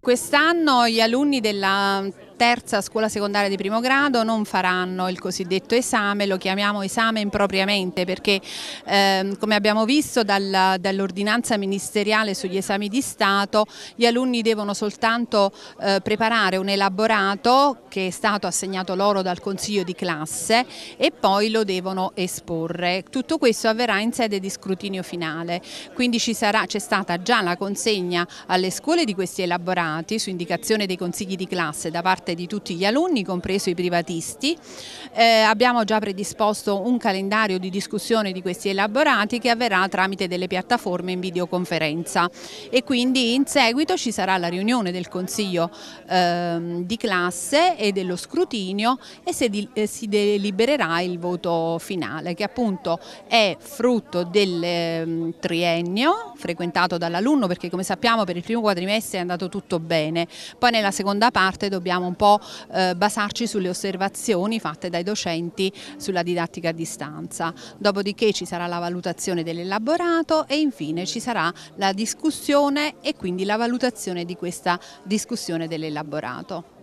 Quest'anno gli alunni della terza scuola secondaria di primo grado non faranno il cosiddetto esame, lo chiamiamo esame impropriamente perché ehm, come abbiamo visto dal, dall'ordinanza ministeriale sugli esami di Stato gli alunni devono soltanto eh, preparare un elaborato che è stato assegnato loro dal consiglio di classe e poi lo devono esporre. Tutto questo avverrà in sede di scrutinio finale, quindi c'è stata già la consegna alle scuole di questi elaborati su indicazione dei consigli di classe da parte parte di tutti gli alunni, compreso i privatisti. Eh, abbiamo già predisposto un calendario di discussione di questi elaborati che avverrà tramite delle piattaforme in videoconferenza e quindi in seguito ci sarà la riunione del Consiglio ehm, di classe e dello scrutinio e se di, eh, si delibererà il voto finale che appunto è frutto del eh, triennio frequentato dall'alunno perché come sappiamo per il primo quadrimestre è andato tutto bene, poi nella seconda parte dobbiamo un po' eh, basarci sulle osservazioni fatte dai docenti sulla didattica a distanza. Dopodiché ci sarà la valutazione dell'elaborato e infine ci sarà la discussione e quindi la valutazione di questa discussione dell'elaborato.